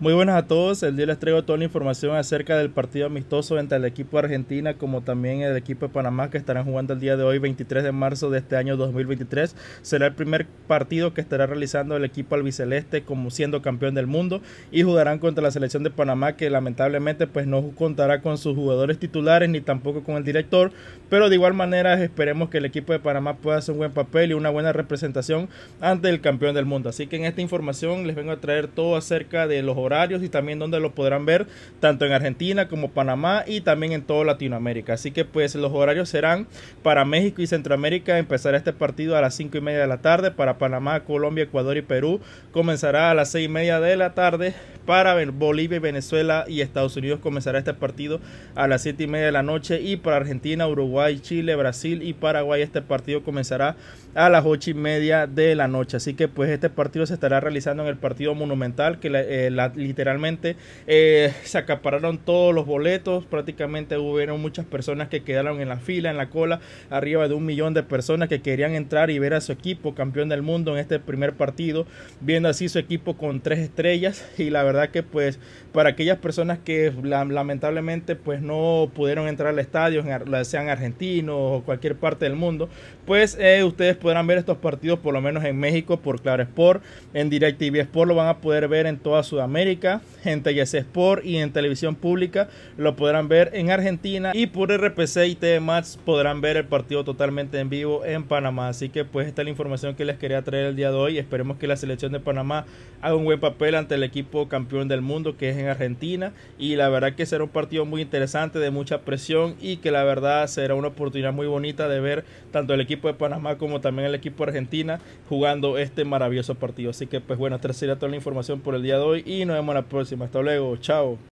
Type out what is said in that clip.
Muy buenas a todos, el día les traigo toda la información acerca del partido amistoso entre el equipo de Argentina como también el equipo de Panamá que estarán jugando el día de hoy 23 de marzo de este año 2023. Será el primer partido que estará realizando el equipo albiceleste como siendo campeón del mundo y jugarán contra la selección de Panamá que lamentablemente pues no contará con sus jugadores titulares ni tampoco con el director, pero de igual manera esperemos que el equipo de Panamá pueda hacer un buen papel y una buena representación ante el campeón del mundo. Así que en esta información les vengo a traer todo acerca de los horarios y también donde lo podrán ver tanto en Argentina como Panamá y también en toda Latinoamérica. Así que pues los horarios serán para México y Centroamérica empezará este partido a las cinco y media de la tarde, para Panamá, Colombia, Ecuador y Perú comenzará a las seis y media de la tarde, para Bolivia Venezuela y Estados Unidos comenzará este partido a las 7 y media de la noche y para Argentina, Uruguay, Chile, Brasil y Paraguay este partido comenzará a las 8 y media de la noche. Así que pues este partido se estará realizando en el partido monumental que eh, literalmente eh, se acapararon todos los boletos, prácticamente hubo muchas personas que quedaron en la fila, en la cola, arriba de un millón de personas que querían entrar y ver a su equipo campeón del mundo en este primer partido, viendo así su equipo con tres estrellas y la verdad que pues para aquellas personas que lamentablemente pues no pudieron entrar al estadio, sean argentinos o cualquier parte del mundo, pues eh, ustedes podrán ver estos partidos por lo menos en México por Claro Sport, en DirecTV Sport lo van a poder ver en toda Sudamérica, en TGC Sport y en televisión pública lo podrán ver en Argentina y por RPC y TV Max podrán ver el partido totalmente en vivo en Panamá. Así que pues esta es la información que les quería traer el día de hoy. Esperemos que la selección de Panamá haga un buen papel ante el equipo campeón campeón del mundo que es en Argentina y la verdad que será un partido muy interesante de mucha presión y que la verdad será una oportunidad muy bonita de ver tanto el equipo de Panamá como también el equipo de Argentina jugando este maravilloso partido. Así que pues bueno, esta sería toda la información por el día de hoy y nos vemos en la próxima. Hasta luego, chao.